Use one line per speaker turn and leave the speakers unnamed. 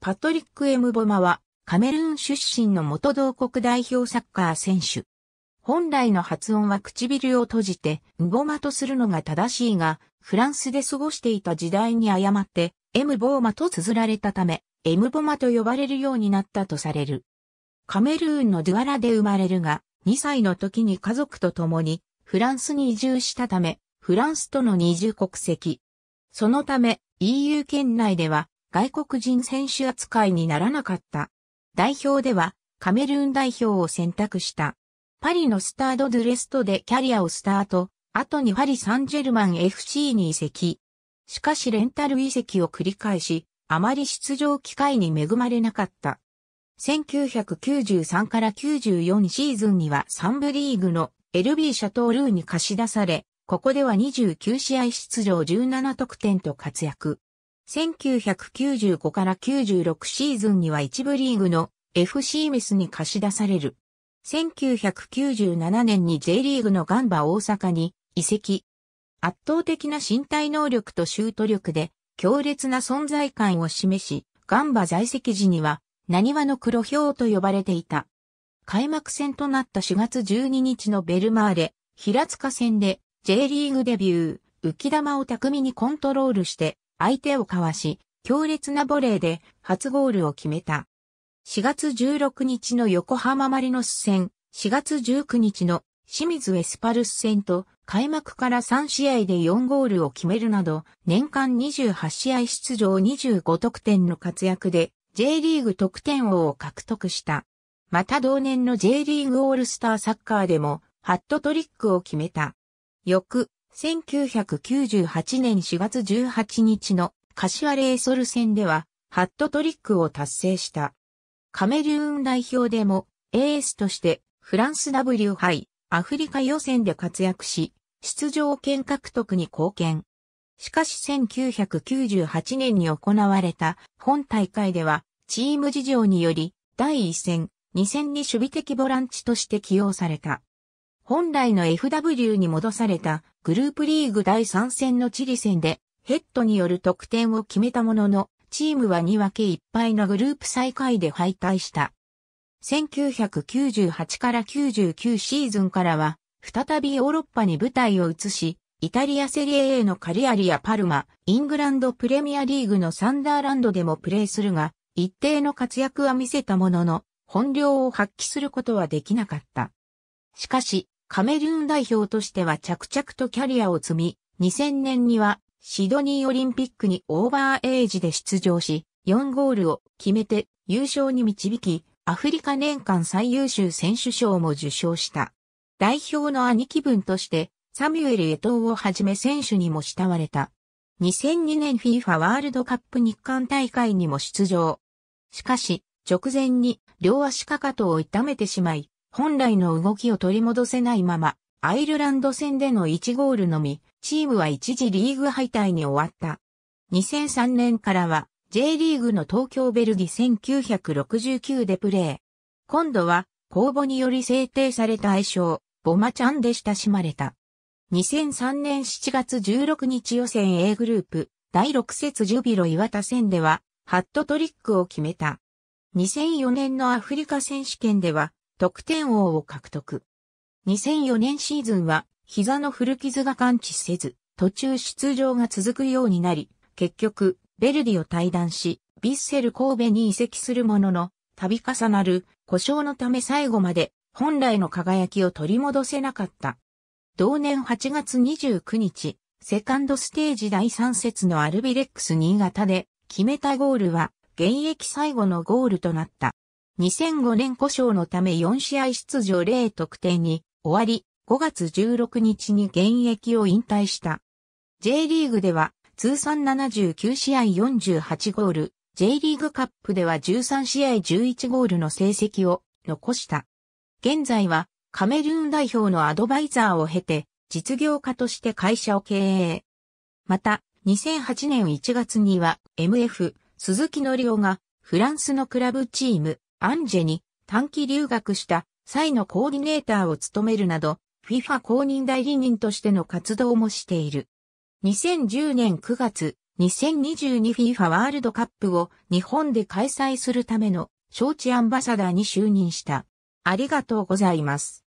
パトリック・エムボマは、カメルーン出身の元同国代表サッカー選手。本来の発音は唇を閉じて、ムボマとするのが正しいが、フランスで過ごしていた時代に誤って、エムボーマと綴られたため、エムボマと呼ばれるようになったとされる。カメルーンのドゥアラで生まれるが、2歳の時に家族と共に、フランスに移住したため、フランスとの二重国籍。そのため、EU 圏内では、外国人選手扱いにならなかった。代表ではカメルーン代表を選択した。パリのスタード・ドゥ・レストでキャリアをスタート、後にパリ・サンジェルマン FC に移籍。しかしレンタル移籍を繰り返し、あまり出場機会に恵まれなかった。1993から94シーズンにはン部リーグの LB シャトールーに貸し出され、ここでは29試合出場17得点と活躍。1995から96シーズンには一部リーグの FC ミスに貸し出される。1997年に J リーグのガンバ大阪に移籍。圧倒的な身体能力とシュート力で強烈な存在感を示し、ガンバ在籍時には何話の黒豹と呼ばれていた。開幕戦となった4月12日のベルマーレ、平塚戦で J リーグデビュー、浮き玉を巧みにコントロールして相手をかわし、強烈なボレーで初ゴールを決めた。4月16日の横浜マリノス戦、4月19日の清水エスパルス戦と開幕から3試合で4ゴールを決めるなど、年間28試合出場25得点の活躍で J リーグ得点王を獲得した。また同年の J リーグオールスターサッカーでもハットトリックを決めた。翌1998年4月18日の柏レイソル戦では、ハットトリックを達成した。カメルーン代表でも、エースとして、フランス W 杯、アフリカ予選で活躍し、出場権獲得に貢献。しかし1998年に行われた本大会では、チーム事情により、第1戦、2戦に守備的ボランチとして起用された。本来の FW に戻されたグループリーグ第3戦のチリ戦で、ヘッドによる得点を決めたものの、チームは2分け1敗のグループ最下位で敗退した。1998から99シーズンからは、再びヨーロッパに舞台を移し、イタリアセリエ A のカリアリやパルマ、イングランドプレミアリーグのサンダーランドでもプレーするが、一定の活躍は見せたものの、本領を発揮することはできなかった。しかし、カメルーン代表としては着々とキャリアを積み、2000年にはシドニーオリンピックにオーバーエイジで出場し、4ゴールを決めて優勝に導き、アフリカ年間最優秀選手賞も受賞した。代表の兄貴分として、サミュエル・エトーをはじめ選手にも慕われた。2002年 FIFA ワールドカップ日韓大会にも出場。しかし、直前に両足かかとを痛めてしまい、本来の動きを取り戻せないまま、アイルランド戦での1ゴールのみ、チームは一時リーグ敗退に終わった。2003年からは J リーグの東京ベルギ1969でプレー。今度は公募により制定された愛称、ボマちゃんで親しまれた。2003年7月16日予選 A グループ第6節ジュビロ岩田戦ではハットトリックを決めた。2004年のアフリカ選手権では得点王を獲得。2004年シーズンは膝の古傷が感知せず、途中出場が続くようになり、結局、ベルディを退団し、ビッセル神戸に移籍するものの、度重なる故障のため最後まで本来の輝きを取り戻せなかった。同年8月29日、セカンドステージ第3節のアルビレックス新潟で決めたゴールは現役最後のゴールとなった。2005年故障のため4試合出場0得点に終わり、5月16日に現役を引退した。J リーグでは通算79試合48ゴール、J リーグカップでは13試合11ゴールの成績を残した。現在はカメルーン代表のアドバイザーを経て実業家として会社を経営。また、2008年1月には MF 鈴木のりおがフランスのクラブチームアンジェに短期留学した際のコーディネーターを務めるなど、FIFA 公認代理人としての活動もしている。2010年9月、2022FIFA ワールドカップを日本で開催するための招致アンバサダーに就任した。ありがとうございます。